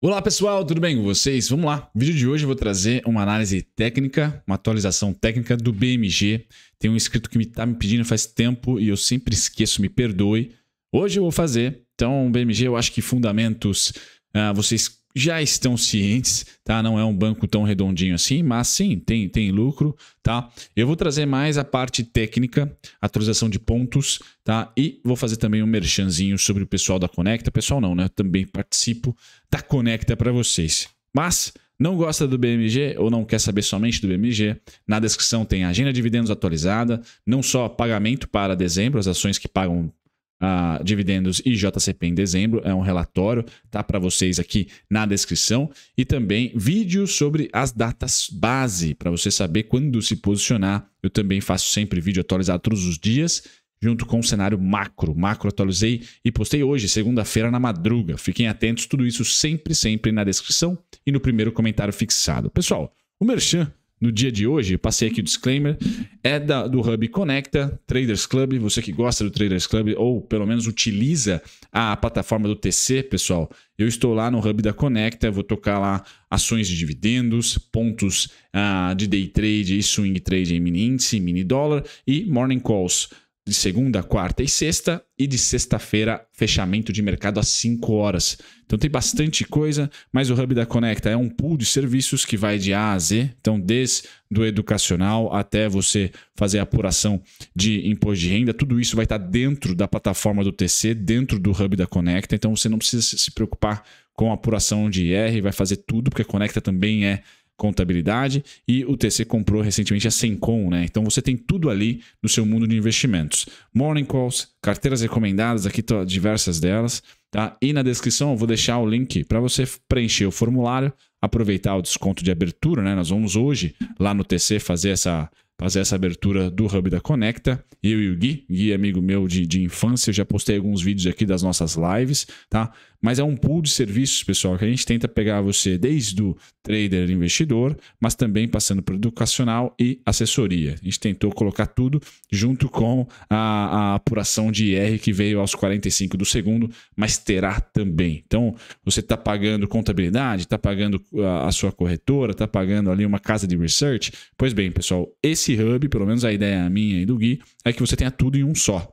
Olá pessoal, tudo bem com vocês? Vamos lá. No vídeo de hoje eu vou trazer uma análise técnica, uma atualização técnica do BMG. Tem um inscrito que me está me pedindo faz tempo e eu sempre esqueço, me perdoe. Hoje eu vou fazer. Então, BMG, eu acho que fundamentos, uh, vocês já estão cientes, tá? Não é um banco tão redondinho assim, mas sim, tem, tem lucro, tá? Eu vou trazer mais a parte técnica, atualização de pontos, tá? E vou fazer também um merchanzinho sobre o pessoal da Conecta. Pessoal não, né? Eu também participo da Conecta para vocês. Mas não gosta do BMG ou não quer saber somente do BMG, na descrição tem a agenda de dividendos atualizada, não só pagamento para dezembro, as ações que pagam uh, dividendos e JCP em dezembro. É um relatório, tá para vocês aqui na descrição. E também vídeo sobre as datas base, para você saber quando se posicionar. Eu também faço sempre vídeo atualizado todos os dias, junto com o cenário macro. Macro atualizei e postei hoje, segunda-feira, na madruga. Fiquem atentos, tudo isso sempre, sempre na descrição e no primeiro comentário fixado. Pessoal, o Merchan no dia de hoje, passei aqui o disclaimer, é da, do Hub Conecta, Traders Club. Você que gosta do Traders Club ou pelo menos utiliza a plataforma do TC, pessoal, eu estou lá no Hub da Conecta, vou tocar lá ações de dividendos, pontos ah, de day trade e swing trade em mini índice, mini dólar e morning calls de segunda, quarta e sexta, e de sexta-feira, fechamento de mercado às 5 horas. Então tem bastante coisa, mas o Hub da Conecta é um pool de serviços que vai de A a Z, então desde do educacional até você fazer a apuração de imposto de renda, tudo isso vai estar dentro da plataforma do TC, dentro do Hub da Conecta, então você não precisa se preocupar com a apuração de IR, vai fazer tudo, porque a Conecta também é Contabilidade e o TC comprou recentemente a Sencom, né? Então você tem tudo ali no seu mundo de investimentos. Morning calls, carteiras recomendadas, aqui tá diversas delas, tá? E na descrição eu vou deixar o link para você preencher o formulário, aproveitar o desconto de abertura, né? Nós vamos hoje lá no TC fazer essa fazer essa abertura do Hub da Conecta. Eu e o Gui, Gui é amigo meu de, de infância, eu já postei alguns vídeos aqui das nossas lives, tá? Mas é um pool de serviços, pessoal, que a gente tenta pegar você desde o trader investidor, mas também passando por educacional e assessoria. A gente tentou colocar tudo junto com a, a apuração de IR que veio aos 45 do segundo, mas terá também. Então, você está pagando contabilidade, está pagando a, ah, a sua corretora, está pagando ali uma casa de research. Pois bem, pessoal, esse esse hub, pelo menos a ideia minha e do Gui, é que você tenha tudo em um só.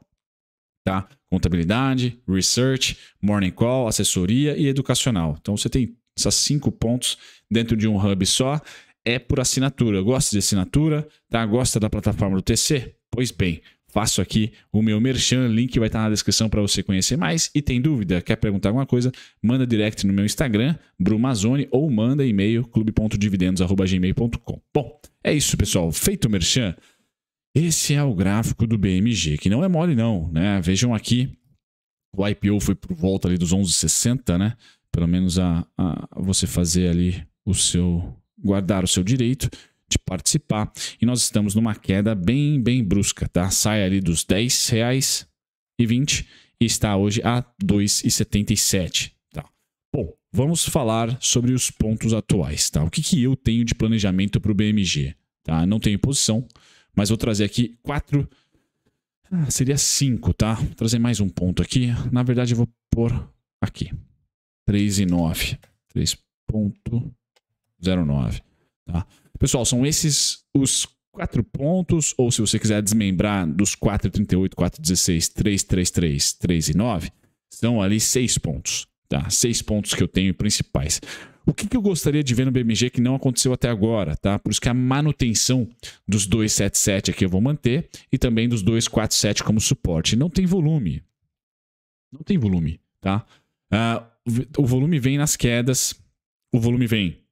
Tá? Contabilidade, research, morning call, assessoria e educacional. Então você tem esses cinco pontos dentro de um hub só. É por assinatura. Gosta de assinatura? Tá? Gosta da plataforma do TC? Pois bem, faço aqui o meu merchan, link vai estar na descrição para você conhecer mais. E tem dúvida, quer perguntar alguma coisa, manda direct no meu Instagram, Brumazone, ou manda e-mail clube.dividendos.gmail.com. Bom, é isso, pessoal. Feito o merchan, esse é o gráfico do BMG, que não é mole não, né? Vejam aqui, o IPO foi por volta ali dos 11,60, né? Pelo menos a, a você fazer ali o seu, guardar o seu direito de participar. E nós estamos numa queda bem, bem brusca, tá? Sai ali dos R$10,20 reais e e está hoje a 2,77. Tá? Bom, vamos falar sobre os pontos atuais, tá? O que, que eu tenho de planejamento para o BMG, tá? Não tenho posição, mas vou trazer aqui quatro... Ah, seria cinco, tá? Vou trazer mais um ponto aqui. Na verdade, eu vou pôr aqui. 3,9. 3,09. Tá? Pessoal, são esses os quatro pontos, ou se você quiser desmembrar dos 438, 416, 333, 3 e 9, são ali seis pontos. Tá? Seis pontos que eu tenho principais. O que, que eu gostaria de ver no BMG que não aconteceu até agora, tá? Por isso que a manutenção dos 277 aqui eu vou manter e também dos 247 como suporte. Não tem volume. Não tem volume, tá? Uh, o volume vem nas quedas, o volume vem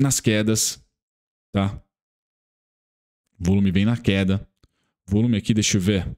nas quedas, tá? Volume bem na queda. Volume aqui, deixa eu ver.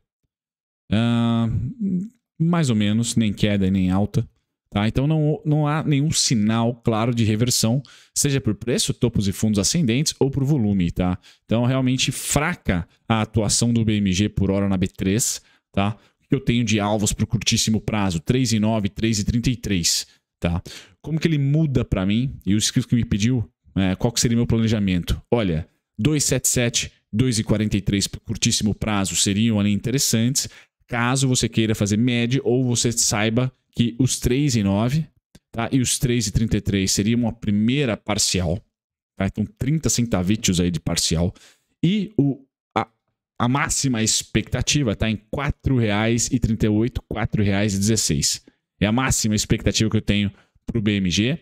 Uh, mais ou menos, nem queda e nem alta. Tá? Então não, não há nenhum sinal claro de reversão, seja por preço, topos e fundos ascendentes ou por volume. Tá? Então realmente fraca a atuação do BMG por hora na B3. Tá? O que eu tenho de alvos para o curtíssimo prazo? 3,9, 3,33. Tá? Como que ele muda para mim? E o skill que me pediu? É, qual que seria meu planejamento? Olha, 277, 2,43 por curtíssimo prazo seriam ali interessantes, caso você queira fazer média ou você saiba que os 3 e 9 tá? e os 3 e 33 seriam uma primeira parcial. Tá? Então, 30 centavitos aí de parcial. E o, a, a máxima expectativa está em R$ 4,38, R$ 4,16. É a máxima expectativa que eu tenho para o BMG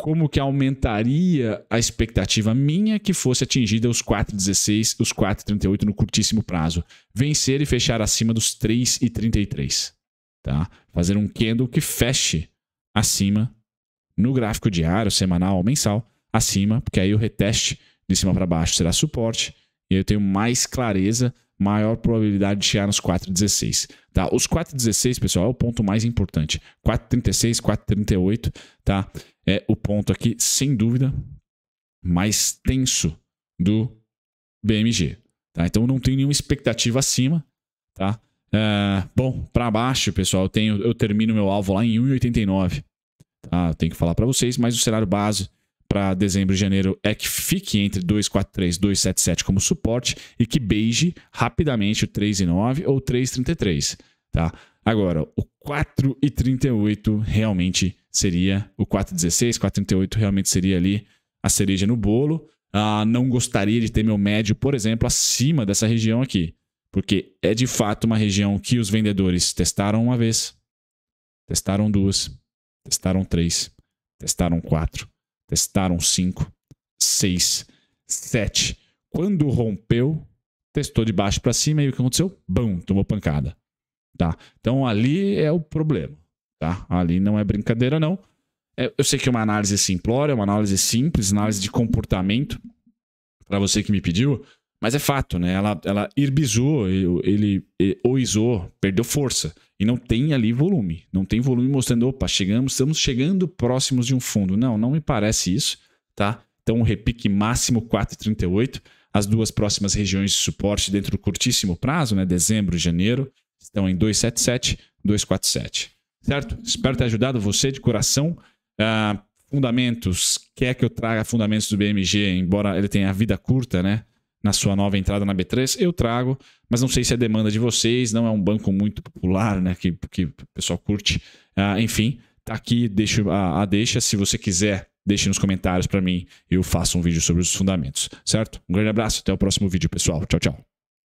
como que aumentaria a expectativa minha que fosse atingida os 4,16, os 4,38 no curtíssimo prazo. Vencer e fechar acima dos 3,33. Tá? Fazer um candle que feche acima no gráfico diário, semanal ou mensal, acima, porque aí o reteste de cima para baixo será suporte, e eu tenho mais clareza, maior probabilidade de chegar nos 4,16. Tá? Os 4,16, pessoal, é o ponto mais importante. 4,36, 4,38, tá? é o ponto aqui, sem dúvida, mais tenso do BMG. Tá? Então não tem nenhuma expectativa acima. Tá? É, bom, para baixo, pessoal, eu, tenho, eu termino meu alvo lá em 1,89. Tá? Eu tenho que falar para vocês, mas o cenário base para dezembro e janeiro é que fique entre 243 277 como suporte e que beije rapidamente o 3,9 ou 3,33. Tá? Agora, o 4,38 realmente seria o 416, 438 realmente seria ali a cereja no bolo. Ah, não gostaria de ter meu médio, por exemplo, acima dessa região aqui, porque é de fato uma região que os vendedores testaram uma vez, testaram duas, testaram três, testaram quatro, testaram cinco, seis, sete. Quando rompeu, testou de baixo para cima e o que aconteceu? Bum, tomou pancada. Tá? Então ali é o problema. Tá? Ali não é brincadeira, não. É, eu sei que é uma análise simplória, uma análise simples, análise de comportamento, para você que me pediu, mas é fato, né? Ela, ela irbizou, ele, ele oizou, perdeu força. E não tem ali volume. Não tem volume mostrando, opa, chegamos, estamos chegando próximos de um fundo. Não, não me parece isso, tá? Então, um repique máximo 4,38. As duas próximas regiões de suporte dentro do curtíssimo prazo, né? Dezembro e janeiro, estão em 277, 247 certo? Espero ter ajudado você de coração. Uh, fundamentos, quer que eu traga fundamentos do BMG, embora ele tenha vida curta, né? Na sua nova entrada na B3, eu trago, mas não sei se é demanda de vocês, não é um banco muito popular, né? Que, que o pessoal curte. Uh, enfim, tá aqui, deixo a, a deixa. Se você quiser, deixe nos comentários para mim, eu faço um vídeo sobre os fundamentos, certo? Um grande abraço, até o próximo vídeo, pessoal. Tchau, tchau.